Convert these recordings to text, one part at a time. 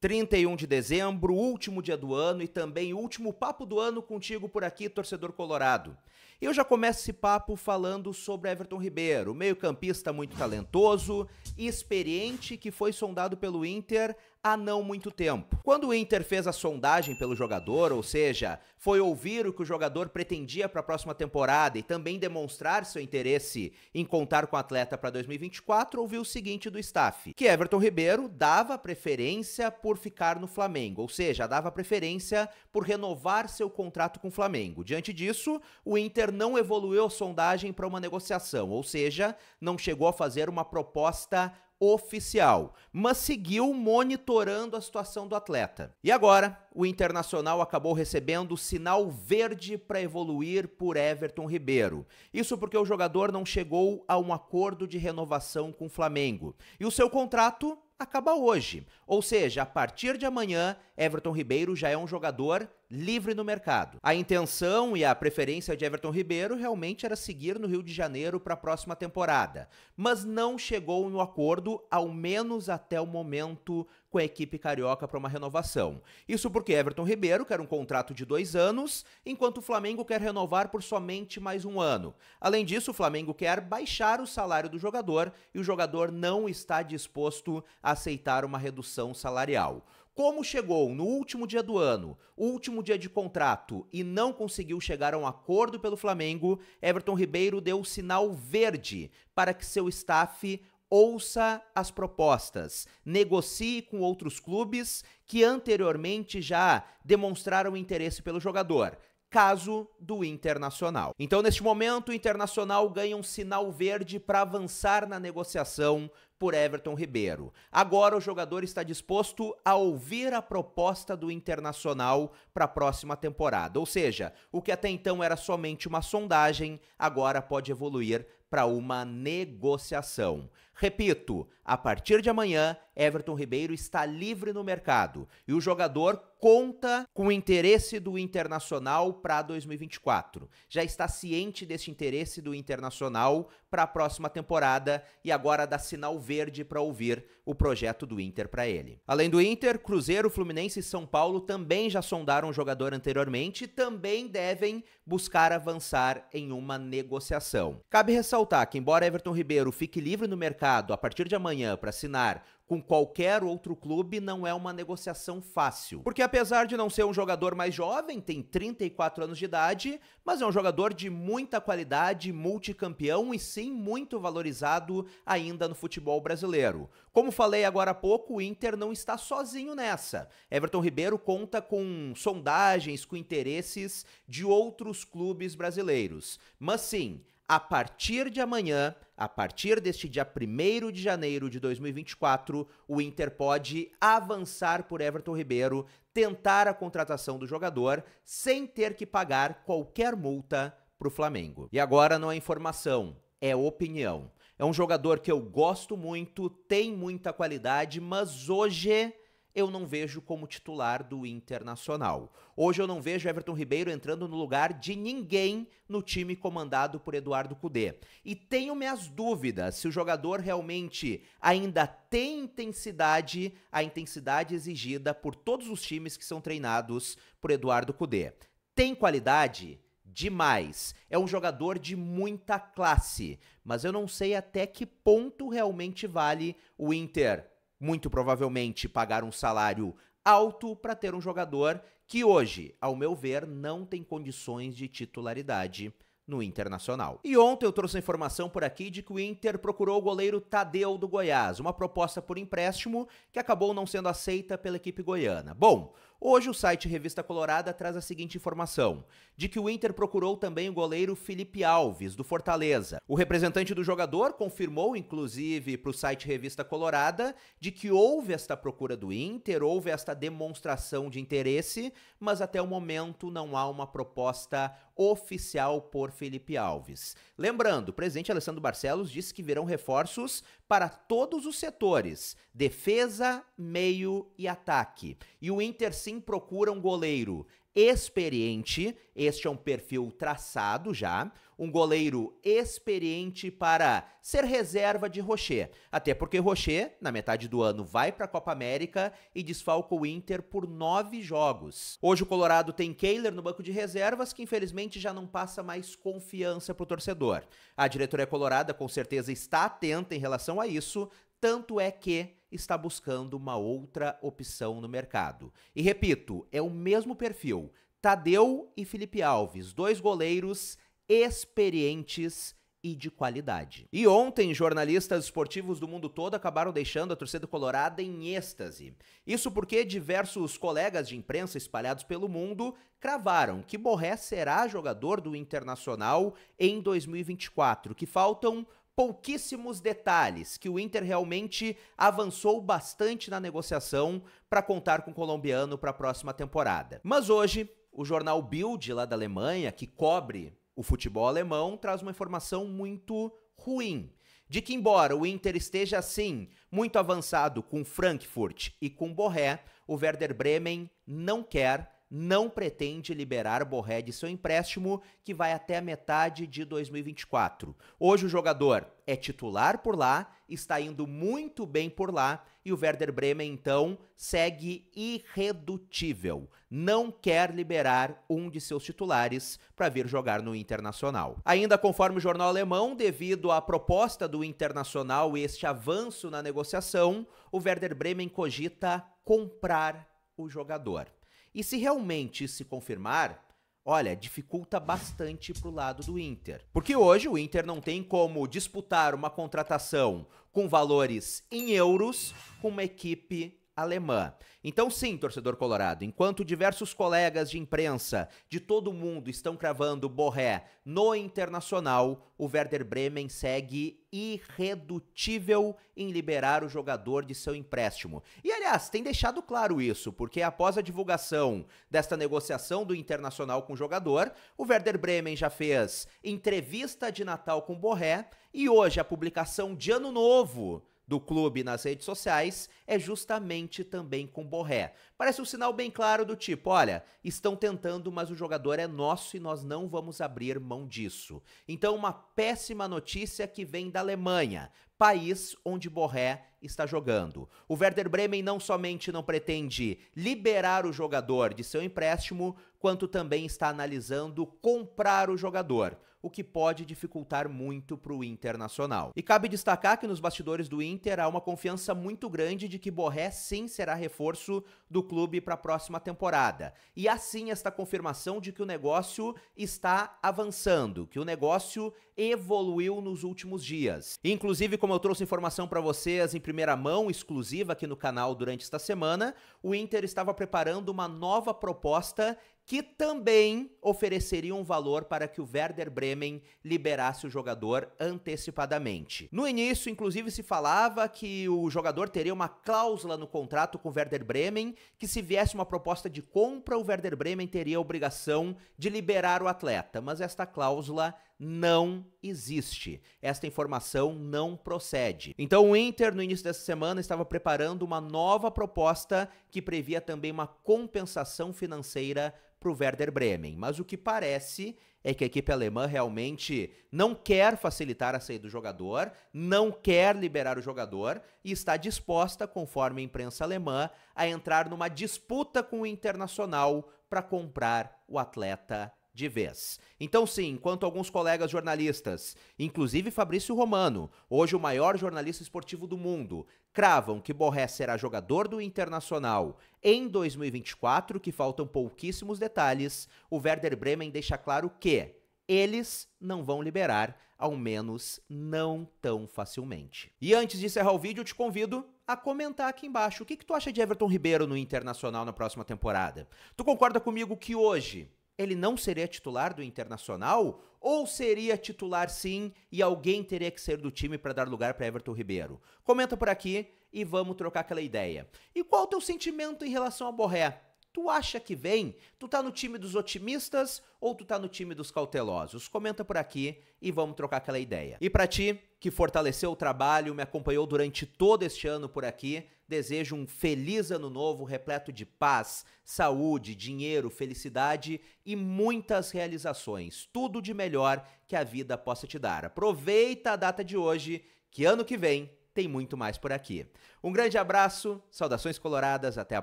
31 de dezembro, último dia do ano e também último papo do ano contigo por aqui, torcedor colorado. Eu já começo esse papo falando sobre Everton Ribeiro, meio-campista muito talentoso, e experiente que foi sondado pelo Inter há não muito tempo. Quando o Inter fez a sondagem pelo jogador, ou seja, foi ouvir o que o jogador pretendia para a próxima temporada e também demonstrar seu interesse em contar com o atleta para 2024, ouviu o seguinte do staff: que Everton Ribeiro dava preferência por ficar no Flamengo, ou seja, dava preferência por renovar seu contrato com o Flamengo. Diante disso, o Inter não evoluiu a sondagem para uma negociação, ou seja, não chegou a fazer uma proposta oficial, mas seguiu monitorando a situação do atleta. E agora, o Internacional acabou recebendo sinal verde para evoluir por Everton Ribeiro. Isso porque o jogador não chegou a um acordo de renovação com o Flamengo. E o seu contrato acaba hoje. Ou seja, a partir de amanhã, Everton Ribeiro já é um jogador livre no mercado. A intenção e a preferência de Everton Ribeiro realmente era seguir no Rio de Janeiro para a próxima temporada, mas não chegou no acordo, ao menos até o momento, com a equipe carioca para uma renovação. Isso porque Everton Ribeiro quer um contrato de dois anos, enquanto o Flamengo quer renovar por somente mais um ano. Além disso, o Flamengo quer baixar o salário do jogador e o jogador não está disposto a aceitar uma redução salarial. Como chegou no último dia do ano, último dia de contrato e não conseguiu chegar a um acordo pelo Flamengo, Everton Ribeiro deu o sinal verde para que seu staff ouça as propostas, negocie com outros clubes que anteriormente já demonstraram interesse pelo jogador caso do Internacional. Então, neste momento, o Internacional ganha um sinal verde para avançar na negociação por Everton Ribeiro. Agora o jogador está disposto a ouvir a proposta do Internacional para a próxima temporada. Ou seja, o que até então era somente uma sondagem, agora pode evoluir para uma negociação. Repito, a partir de amanhã Everton Ribeiro está livre no mercado e o jogador conta com o interesse do Internacional para 2024. Já está ciente desse interesse do Internacional para a próxima temporada e agora dá sinal verde para ouvir o projeto do Inter para ele. Além do Inter, Cruzeiro, Fluminense e São Paulo também já sondaram o jogador anteriormente e também devem buscar avançar em uma negociação. Cabe ressaltar que embora Everton Ribeiro fique livre no mercado a partir de amanhã para assinar com qualquer outro clube não é uma negociação fácil. Porque apesar de não ser um jogador mais jovem, tem 34 anos de idade, mas é um jogador de muita qualidade, multicampeão e sim muito valorizado ainda no futebol brasileiro. Como falei agora há pouco, o Inter não está sozinho nessa. Everton Ribeiro conta com sondagens, com interesses de outros clubes brasileiros. Mas sim, a partir de amanhã, a partir deste dia 1 de janeiro de 2024, o Inter pode avançar por Everton Ribeiro, tentar a contratação do jogador sem ter que pagar qualquer multa para o Flamengo. E agora não é informação, é opinião. É um jogador que eu gosto muito, tem muita qualidade, mas hoje eu não vejo como titular do Internacional. Hoje eu não vejo Everton Ribeiro entrando no lugar de ninguém no time comandado por Eduardo Cudê. E tenho minhas dúvidas se o jogador realmente ainda tem intensidade, a intensidade exigida por todos os times que são treinados por Eduardo Cudê. Tem qualidade? demais. É um jogador de muita classe, mas eu não sei até que ponto realmente vale o Inter muito provavelmente pagar um salário alto para ter um jogador que hoje, ao meu ver, não tem condições de titularidade no Internacional. E ontem eu trouxe a informação por aqui de que o Inter procurou o goleiro Tadeu do Goiás, uma proposta por empréstimo que acabou não sendo aceita pela equipe goiana. Bom, Hoje o site Revista Colorada traz a seguinte informação: de que o Inter procurou também o goleiro Felipe Alves, do Fortaleza. O representante do jogador confirmou, inclusive, para o site Revista Colorada, de que houve esta procura do Inter, houve esta demonstração de interesse, mas até o momento não há uma proposta oficial por Felipe Alves. Lembrando, o presidente Alessandro Barcelos disse que virão reforços para todos os setores: defesa, meio e ataque. E o Inter se sim procura um goleiro experiente, este é um perfil traçado já, um goleiro experiente para ser reserva de Rocher. Até porque Rocher, na metade do ano, vai para a Copa América e desfalca o Inter por nove jogos. Hoje o Colorado tem Kehler no banco de reservas, que infelizmente já não passa mais confiança para o torcedor. A diretoria colorada com certeza está atenta em relação a isso, tanto é que está buscando uma outra opção no mercado. E repito, é o mesmo perfil. Tadeu e Felipe Alves, dois goleiros experientes e de qualidade. E ontem, jornalistas esportivos do mundo todo acabaram deixando a torcida colorada em êxtase. Isso porque diversos colegas de imprensa espalhados pelo mundo cravaram que Borré será jogador do Internacional em 2024, que faltam pouquíssimos detalhes que o Inter realmente avançou bastante na negociação para contar com o colombiano para a próxima temporada. Mas hoje, o jornal Bild lá da Alemanha, que cobre o futebol alemão, traz uma informação muito ruim. De que, embora o Inter esteja assim, muito avançado com Frankfurt e com Borré, o Werder Bremen não quer não pretende liberar Borré de seu empréstimo, que vai até a metade de 2024. Hoje o jogador é titular por lá, está indo muito bem por lá e o Werder Bremen então segue irredutível. Não quer liberar um de seus titulares para vir jogar no Internacional. Ainda conforme o jornal alemão, devido à proposta do Internacional e este avanço na negociação, o Werder Bremen cogita comprar o jogador. E se realmente se confirmar, olha, dificulta bastante pro lado do Inter. Porque hoje o Inter não tem como disputar uma contratação com valores em euros com uma equipe alemã. Então, sim, torcedor colorado, enquanto diversos colegas de imprensa de todo o mundo estão cravando Borré no internacional, o Werder Bremen segue irredutível em liberar o jogador de seu empréstimo. E aliás, tem deixado claro isso, porque após a divulgação desta negociação do internacional com o jogador, o Werder Bremen já fez entrevista de Natal com Borré e hoje a publicação de Ano Novo do clube nas redes sociais é justamente também com Borré. Parece um sinal bem claro do tipo: olha, estão tentando, mas o jogador é nosso e nós não vamos abrir mão disso. Então, uma péssima notícia que vem da Alemanha, país onde Borré está jogando. O Werder Bremen não somente não pretende liberar o jogador de seu empréstimo, quanto também está analisando comprar o jogador, o que pode dificultar muito para o Internacional. E cabe destacar que nos bastidores do Inter há uma confiança muito grande de que Borré sim será reforço do clube para a próxima temporada. E assim esta confirmação de que o negócio está avançando, que o negócio evoluiu nos últimos dias. Inclusive, como eu trouxe informação para vocês em primeira mão exclusiva aqui no canal durante esta semana, o Inter estava preparando uma nova proposta que também ofereceria um valor para que o Werder Bremen liberasse o jogador antecipadamente. No início, inclusive, se falava que o jogador teria uma cláusula no contrato com o Werder Bremen que se viesse uma proposta de compra, o Werder Bremen teria a obrigação de liberar o atleta, mas esta cláusula não existe. Esta informação não procede. Então o Inter no início dessa semana estava preparando uma nova proposta que previa também uma compensação financeira para o Werder Bremen. Mas o que parece é que a equipe alemã realmente não quer facilitar a saída do jogador, não quer liberar o jogador e está disposta, conforme a imprensa alemã, a entrar numa disputa com o Internacional para comprar o atleta de vez. Então, sim, enquanto alguns colegas jornalistas, inclusive Fabrício Romano, hoje o maior jornalista esportivo do mundo, cravam que Borré será jogador do Internacional em 2024, que faltam pouquíssimos detalhes, o Werder Bremen deixa claro que eles não vão liberar, ao menos não tão facilmente. E antes de encerrar o vídeo, eu te convido a comentar aqui embaixo o que, que tu acha de Everton Ribeiro no Internacional na próxima temporada. Tu concorda comigo que hoje ele não seria titular do Internacional? Ou seria titular sim e alguém teria que ser do time para dar lugar para Everton Ribeiro? Comenta por aqui e vamos trocar aquela ideia. E qual o teu sentimento em relação a Borré? Tu acha que vem? Tu tá no time dos otimistas ou tu tá no time dos cautelosos? Comenta por aqui e vamos trocar aquela ideia. E para ti, que fortaleceu o trabalho, me acompanhou durante todo este ano por aqui, desejo um feliz ano novo repleto de paz, saúde, dinheiro, felicidade e muitas realizações. Tudo de melhor que a vida possa te dar. Aproveita a data de hoje, que ano que vem tem muito mais por aqui. Um grande abraço, saudações coloradas, até a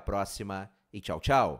próxima e tchau, tchau.